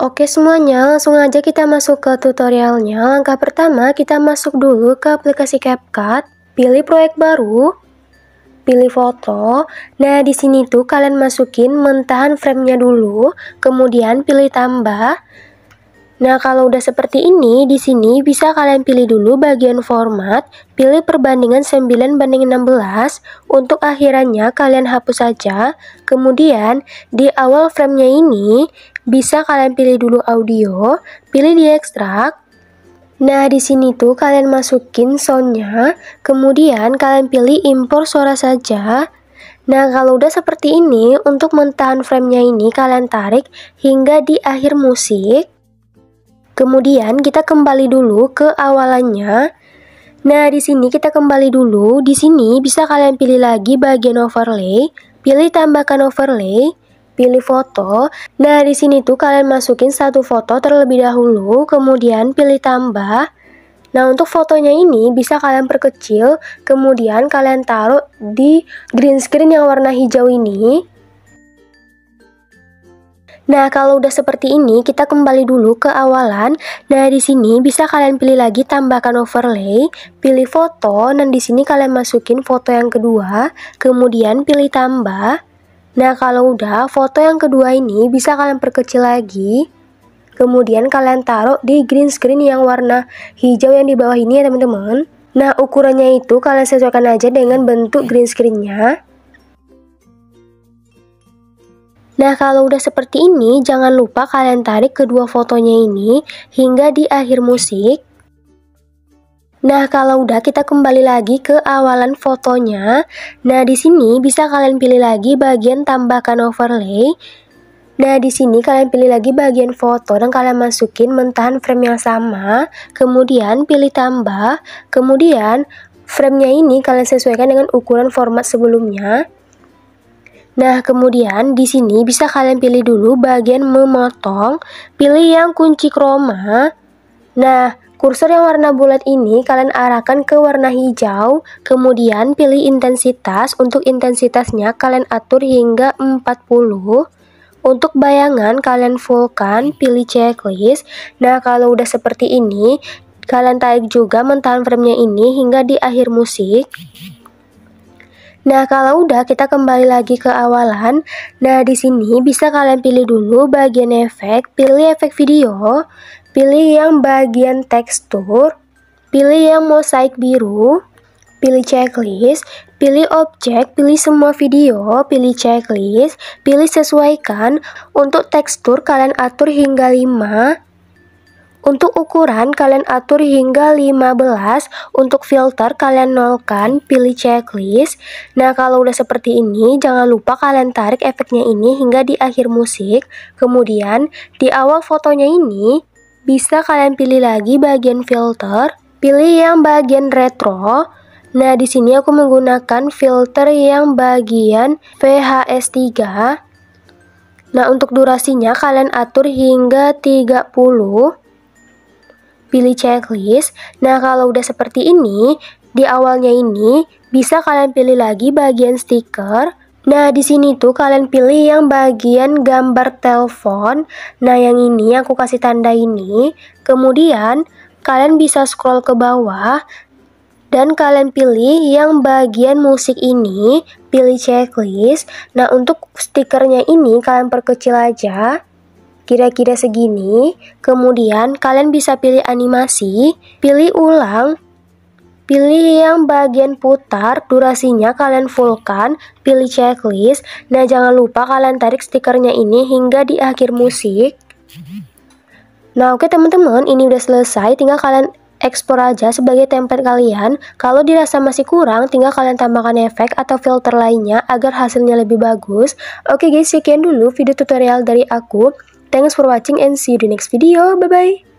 Oke semuanya, langsung aja kita masuk ke tutorialnya. Langkah pertama, kita masuk dulu ke aplikasi CapCut, pilih proyek baru, pilih foto. Nah, di sini tuh kalian masukin mentahan framenya dulu, kemudian pilih tambah, Nah, kalau udah seperti ini, di sini bisa kalian pilih dulu bagian format, pilih perbandingan 9 banding 16, untuk akhirannya kalian hapus saja. Kemudian, di awal framenya ini, bisa kalian pilih dulu audio, pilih di ekstrak, Nah, di sini tuh kalian masukin soundnya, kemudian kalian pilih impor suara saja. Nah, kalau udah seperti ini, untuk mentahan framenya ini kalian tarik hingga di akhir musik. Kemudian kita kembali dulu ke awalannya. Nah, di sini kita kembali dulu. Di sini bisa kalian pilih lagi bagian overlay, pilih tambahkan overlay, pilih foto. Nah, di sini tuh kalian masukin satu foto terlebih dahulu, kemudian pilih tambah. Nah, untuk fotonya ini bisa kalian perkecil, kemudian kalian taruh di green screen yang warna hijau ini. Nah, kalau udah seperti ini, kita kembali dulu ke awalan. Nah, di sini bisa kalian pilih lagi tambahkan overlay, pilih foto, dan di sini kalian masukin foto yang kedua, kemudian pilih tambah. Nah, kalau udah, foto yang kedua ini bisa kalian perkecil lagi. Kemudian kalian taruh di green screen yang warna hijau yang di bawah ini ya teman-teman. Nah, ukurannya itu kalian sesuaikan aja dengan bentuk green screen-nya. Nah, kalau udah seperti ini, jangan lupa kalian tarik kedua fotonya ini hingga di akhir musik. Nah, kalau udah kita kembali lagi ke awalan fotonya. Nah, di sini bisa kalian pilih lagi bagian tambahkan overlay. Nah, di sini kalian pilih lagi bagian foto dan kalian masukin mentahan frame yang sama, kemudian pilih tambah, kemudian framenya ini kalian sesuaikan dengan ukuran format sebelumnya. Nah, kemudian di sini bisa kalian pilih dulu bagian memotong, pilih yang kunci kroma. Nah, kursor yang warna bulat ini kalian arahkan ke warna hijau, kemudian pilih intensitas. Untuk intensitasnya kalian atur hingga 40. Untuk bayangan kalian fullkan, pilih checklist. Nah, kalau udah seperti ini, kalian tarik juga mentahan framenya ini hingga di akhir musik. Nah, kalau udah kita kembali lagi ke awalan. Nah, di sini bisa kalian pilih dulu bagian efek, pilih efek video, pilih yang bagian tekstur, pilih yang mosaik biru, pilih checklist, pilih objek, pilih semua video, pilih checklist, pilih sesuaikan. Untuk tekstur kalian atur hingga 5. Untuk ukuran kalian atur hingga 15 Untuk filter kalian nolkan Pilih checklist Nah kalau udah seperti ini Jangan lupa kalian tarik efeknya ini hingga di akhir musik Kemudian di awal fotonya ini Bisa kalian pilih lagi bagian filter Pilih yang bagian retro Nah di sini aku menggunakan filter yang bagian VHS 3 Nah untuk durasinya kalian atur hingga 30 pilih checklist. Nah, kalau udah seperti ini, di awalnya ini bisa kalian pilih lagi bagian stiker. Nah, di sini tuh kalian pilih yang bagian gambar telepon. Nah, yang ini yang aku kasih tanda ini. Kemudian, kalian bisa scroll ke bawah dan kalian pilih yang bagian musik ini, pilih checklist. Nah, untuk stikernya ini kalian perkecil aja kira-kira segini, kemudian kalian bisa pilih animasi, pilih ulang, pilih yang bagian putar, durasinya kalian fullkan, pilih checklist, nah jangan lupa kalian tarik stikernya ini hingga di akhir musik. Nah oke okay, teman-teman, ini udah selesai, tinggal kalian ekspor aja sebagai template kalian, kalau dirasa masih kurang, tinggal kalian tambahkan efek atau filter lainnya agar hasilnya lebih bagus. Oke guys, sekian dulu video tutorial dari aku. Thanks for watching and see you the next video. Bye-bye.